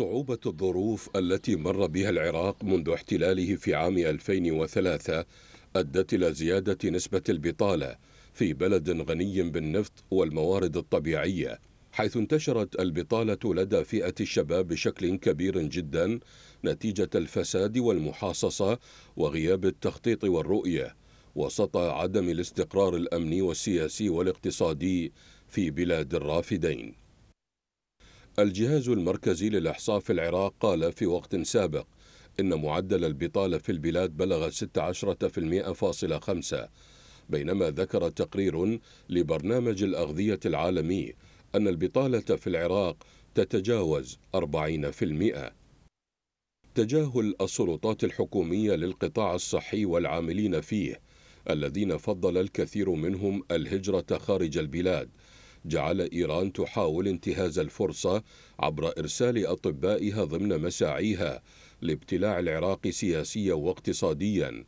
صعوبة الظروف التي مر بها العراق منذ احتلاله في عام 2003 أدت إلى زيادة نسبة البطالة في بلد غني بالنفط والموارد الطبيعية حيث انتشرت البطالة لدى فئة الشباب بشكل كبير جدا نتيجة الفساد والمحاصصة وغياب التخطيط والرؤية وسط عدم الاستقرار الأمني والسياسي والاقتصادي في بلاد الرافدين الجهاز المركزي للإحصاء في العراق قال في وقت سابق إن معدل البطالة في البلاد بلغ 16.5 بينما ذكر تقرير لبرنامج الأغذية العالمي أن البطالة في العراق تتجاوز 40% تجاهل السلطات الحكومية للقطاع الصحي والعاملين فيه الذين فضل الكثير منهم الهجرة خارج البلاد جعل إيران تحاول انتهاز الفرصة عبر إرسال أطبائها ضمن مساعيها لابتلاع العراق سياسيا واقتصاديا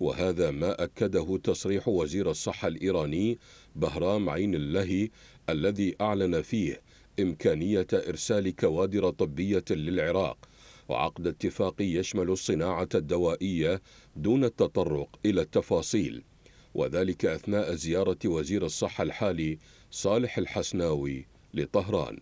وهذا ما أكده تصريح وزير الصحة الإيراني بهرام عين اللهي الذي أعلن فيه إمكانية إرسال كوادر طبية للعراق وعقد اتفاق يشمل الصناعة الدوائية دون التطرق إلى التفاصيل وذلك أثناء زيارة وزير الصحة الحالي صالح الحسناوي لطهران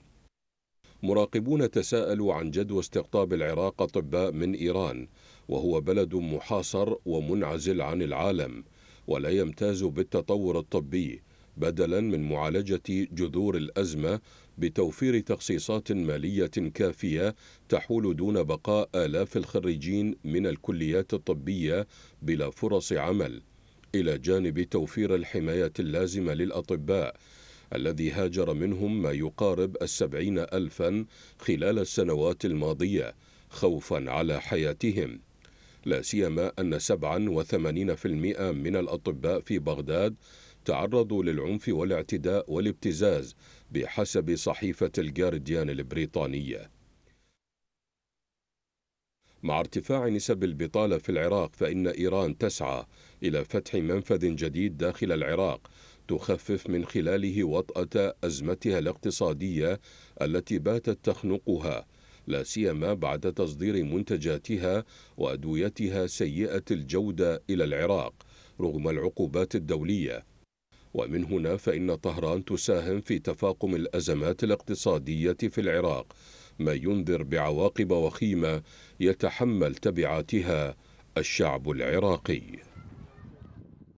مراقبون تساءلوا عن جدوى استقطاب العراق أطباء من إيران وهو بلد محاصر ومنعزل عن العالم ولا يمتاز بالتطور الطبي بدلا من معالجة جذور الأزمة بتوفير تخصيصات مالية كافية تحول دون بقاء آلاف الخريجين من الكليات الطبية بلا فرص عمل إلى جانب توفير الحماية اللازمة للأطباء الذي هاجر منهم ما يقارب السبعين ألفا خلال السنوات الماضية خوفا على حياتهم لا سيما أن سبعا وثمانين في المئة من الأطباء في بغداد تعرضوا للعنف والاعتداء والابتزاز بحسب صحيفة الجارديان البريطانية مع ارتفاع نسب البطالة في العراق فإن إيران تسعى إلى فتح منفذ جديد داخل العراق تخفف من خلاله وطأة أزمتها الاقتصادية التي باتت تخنقها لا سيما بعد تصدير منتجاتها وأدويتها سيئة الجودة إلى العراق رغم العقوبات الدولية ومن هنا فإن طهران تساهم في تفاقم الأزمات الاقتصادية في العراق ما ينذر بعواقب وخيمة يتحمل تبعاتها الشعب العراقي